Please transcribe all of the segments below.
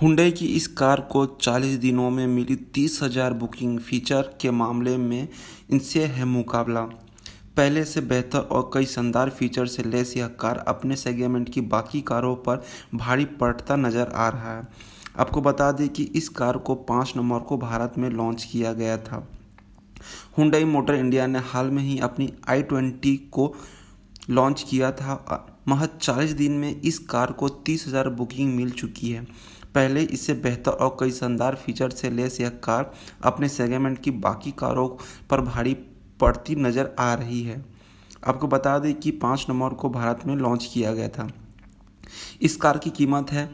Hyundai की इस car को 40 दिनों में मिली तीस हज़ार बुकिंग फीचर के मामले में इनसे है मुकाबला पहले से बेहतर और कई शानदार फीचर से लेस यह कार अपने सेगमेंट की बाकी कारों पर भारी पड़ता नज़र आ रहा है आपको बता दें कि इस कार को पाँच नंबर को भारत में लॉन्च किया गया था हुंडई मोटर इंडिया ने हाल में ही अपनी आई ट्वेंटी को लॉन्च किया था महज 40 दिन में इस कार को 30,000 बुकिंग मिल चुकी है पहले इससे बेहतर और कई शानदार फीचर से लेस यह कार अपने सेगमेंट की बाकी कारों पर भारी पड़ती नज़र आ रही है आपको बता दें कि पाँच नंबर को भारत में लॉन्च किया गया था इस कार की कीमत है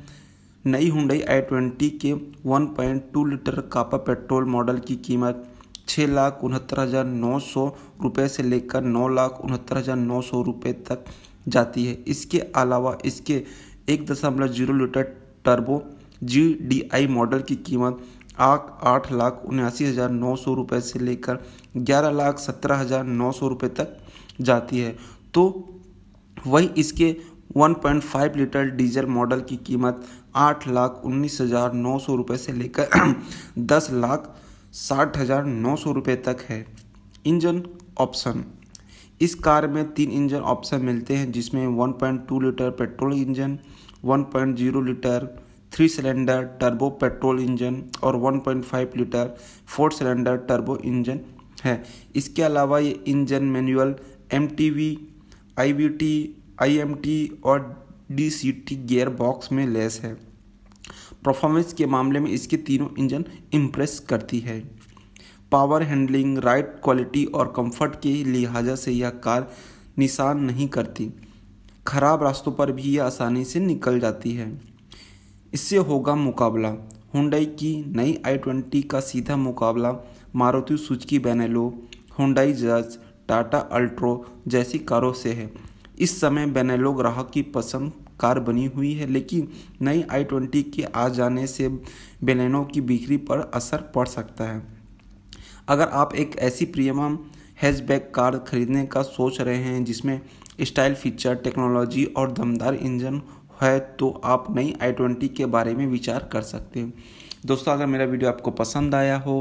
नई हुडई आई ट्वेंटी के 1.2 लीटर कापा पेट्रोल मॉडल की कीमत छः लाख उनहत्तर हज़ार नौ सौ रुपये से लेकर नौ लाख उनहत्तर हज़ार नौ सौ रुपये तक जाती है इसके अलावा इसके एक दशमलव zero litre turbo GDI model की कीमत आठ आठ लाख उन्यासी हज़ार नौ सौ रुपये से लेकर ग्यारह लाख सत्रह हज़ार नौ सौ रुपये तक जाती है तो वही इसके 1.5 लीटर डीजल मॉडल की कीमत आठ लाख उन्नीस हज़ार नौ सौ रुपये से लेकर दस लाख साठ हज़ार नौ सौ रुपये तक है इंजन ऑप्शन इस कार में तीन इंजन ऑप्शन मिलते हैं जिसमें 1.2 litre petrol engine 1.0 litre three cylinder turbo petrol engine और 1.5 litre four cylinder turbo engine है इसके अलावा ये engine manual M T V I V T I M T और D C T gear box में लेस है परफॉर्मेंस के मामले में इसके तीनों इंजन इम्प्रेस करती है पावर हैंडलिंग राइट क्वालिटी और कंफर्ट के लिहाजा से यह कार निशान नहीं करती खराब रास्तों पर भी यह आसानी से निकल जाती है इससे होगा मुकाबला हुंडई की नई आई ट्वेंटी का सीधा मुकाबला मारुति सुजुकी बेनेलो हुंडई जज टाटा अल्ट्रो जैसी कारों से है इस समय बेनेलो ग्राहक की पसंद कार बनी हुई है लेकिन नई आई ट्वेंटी के आ जाने से बेनेलो की बिक्री पर असर पड़ सकता है अगर आप एक ऐसी प्रीमियम हैचबैक कार खरीदने का सोच रहे हैं जिसमें स्टाइल फीचर टेक्नोलॉजी और दमदार इंजन है तो आप नई आई ट्वेंटी के बारे में विचार कर सकते हैं दोस्तों अगर मेरा वीडियो आपको पसंद आया हो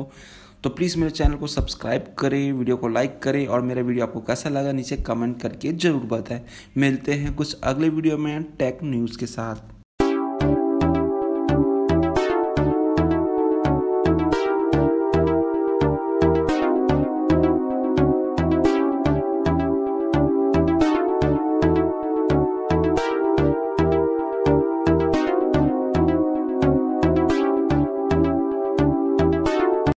तो प्लीज़ मेरे चैनल को सब्सक्राइब करें वीडियो को लाइक करें और मेरा वीडियो आपको कैसा लगा नीचे कमेंट करके ज़रूर बताएं मिलते हैं कुछ अगले वीडियो में टेक न्यूज़ के साथ